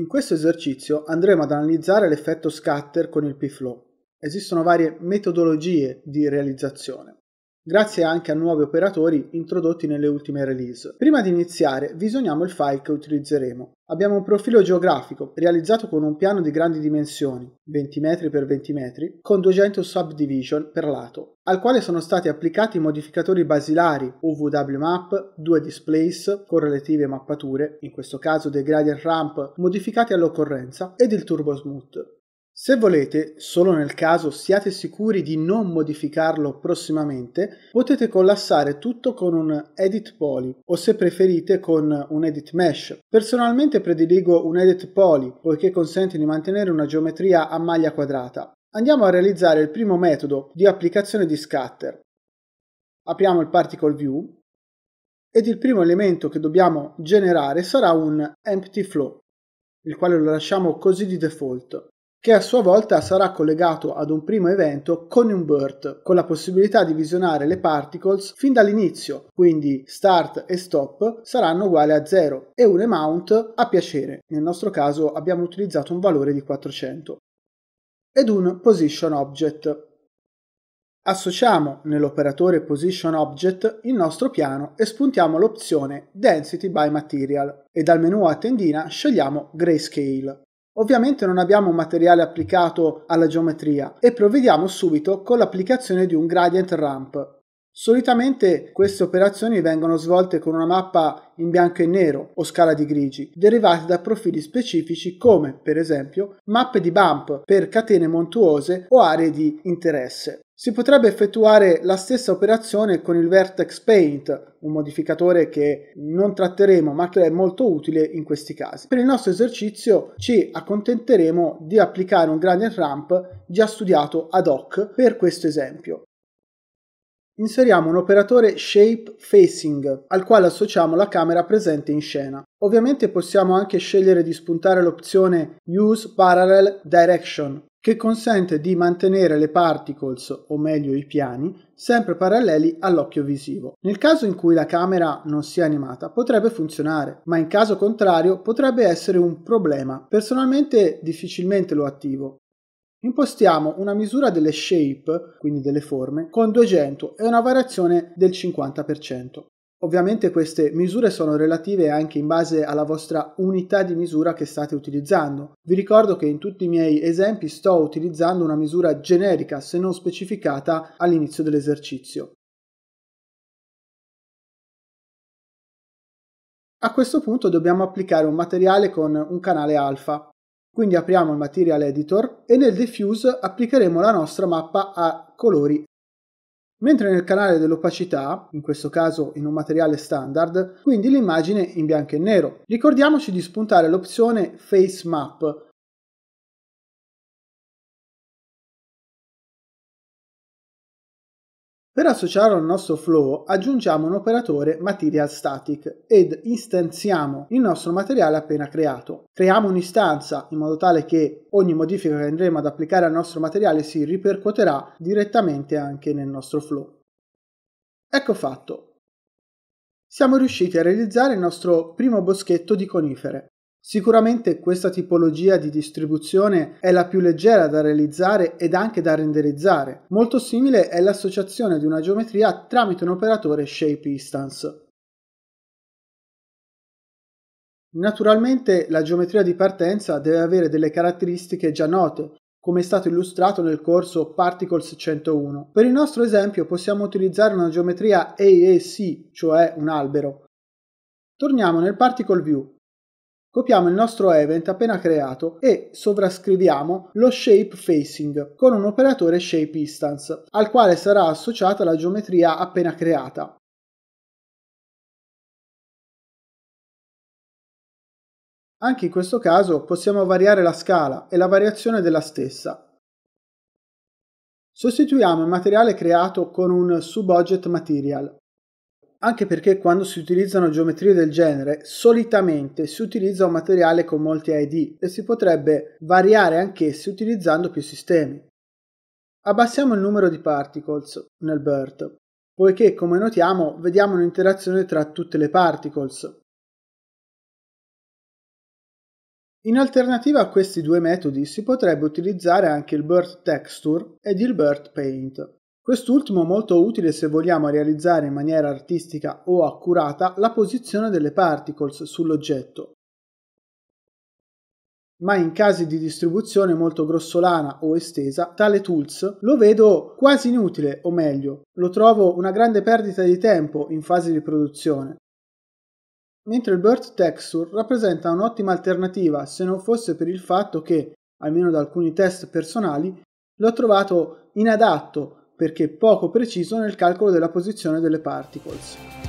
In questo esercizio andremo ad analizzare l'effetto scatter con il P-Flow. Esistono varie metodologie di realizzazione grazie anche a nuovi operatori introdotti nelle ultime release. Prima di iniziare visioniamo il file che utilizzeremo. Abbiamo un profilo geografico realizzato con un piano di grandi dimensioni, 20 m x 20 m, con 200 subdivision per lato, al quale sono stati applicati modificatori basilari UVW due displays con relative mappature, in questo caso dei gradient ramp modificati all'occorrenza, ed il turbo smooth. Se volete, solo nel caso siate sicuri di non modificarlo prossimamente, potete collassare tutto con un edit poly o se preferite con un edit mesh. Personalmente prediligo un edit poly poiché consente di mantenere una geometria a maglia quadrata. Andiamo a realizzare il primo metodo di applicazione di scatter. Apriamo il particle view ed il primo elemento che dobbiamo generare sarà un empty flow, il quale lo lasciamo così di default che a sua volta sarà collegato ad un primo evento con un BERT, con la possibilità di visionare le particles fin dall'inizio, quindi start e stop saranno uguali a 0 e un amount a piacere, nel nostro caso abbiamo utilizzato un valore di 400, ed un position object. Associamo nell'operatore position object il nostro piano e spuntiamo l'opzione density by material e dal menu a tendina scegliamo grayscale. Ovviamente non abbiamo un materiale applicato alla geometria e provvediamo subito con l'applicazione di un gradient ramp Solitamente queste operazioni vengono svolte con una mappa in bianco e nero o scala di grigi, derivate da profili specifici come, per esempio, mappe di bump per catene montuose o aree di interesse. Si potrebbe effettuare la stessa operazione con il Vertex Paint, un modificatore che non tratteremo ma che è molto utile in questi casi. Per il nostro esercizio ci accontenteremo di applicare un gradient ramp già studiato ad hoc per questo esempio inseriamo un operatore Shape Facing, al quale associamo la camera presente in scena. Ovviamente possiamo anche scegliere di spuntare l'opzione Use Parallel Direction, che consente di mantenere le particles, o meglio i piani, sempre paralleli all'occhio visivo. Nel caso in cui la camera non sia animata potrebbe funzionare, ma in caso contrario potrebbe essere un problema. Personalmente difficilmente lo attivo. Impostiamo una misura delle shape, quindi delle forme, con 200 e una variazione del 50%. Ovviamente queste misure sono relative anche in base alla vostra unità di misura che state utilizzando. Vi ricordo che in tutti i miei esempi sto utilizzando una misura generica, se non specificata, all'inizio dell'esercizio. A questo punto dobbiamo applicare un materiale con un canale alfa. Quindi apriamo il Material Editor e nel Diffuse applicheremo la nostra mappa a colori Mentre nel canale dell'opacità, in questo caso in un materiale standard, quindi l'immagine in bianco e nero. Ricordiamoci di spuntare l'opzione Face Map Per associarlo al nostro flow aggiungiamo un operatore material static ed istanziamo il nostro materiale appena creato. Creiamo un'istanza in modo tale che ogni modifica che andremo ad applicare al nostro materiale si ripercuoterà direttamente anche nel nostro flow. Ecco fatto. Siamo riusciti a realizzare il nostro primo boschetto di conifere. Sicuramente questa tipologia di distribuzione è la più leggera da realizzare ed anche da renderizzare. Molto simile è l'associazione di una geometria tramite un operatore shape instance. Naturalmente la geometria di partenza deve avere delle caratteristiche già note, come è stato illustrato nel corso Particles 101. Per il nostro esempio possiamo utilizzare una geometria AAC, cioè un albero. Torniamo nel Particle View Copiamo il nostro event appena creato e sovrascriviamo lo shape facing con un operatore shape instance al quale sarà associata la geometria appena creata. Anche in questo caso possiamo variare la scala e la variazione della stessa. Sostituiamo il materiale creato con un subobject material anche perché quando si utilizzano geometrie del genere solitamente si utilizza un materiale con molti ID e si potrebbe variare anch'essi utilizzando più sistemi. Abbassiamo il numero di particles nel BERT, poiché come notiamo vediamo un'interazione tra tutte le particles. In alternativa a questi due metodi si potrebbe utilizzare anche il BERT Texture ed il BERT Paint. Quest'ultimo molto utile se vogliamo realizzare in maniera artistica o accurata la posizione delle particles sull'oggetto, ma in casi di distribuzione molto grossolana o estesa, tale tools lo vedo quasi inutile, o meglio, lo trovo una grande perdita di tempo in fase di produzione. Mentre il Birth Texture rappresenta un'ottima alternativa se non fosse per il fatto che, almeno da alcuni test personali, l'ho trovato inadatto perché poco preciso nel calcolo della posizione delle particles.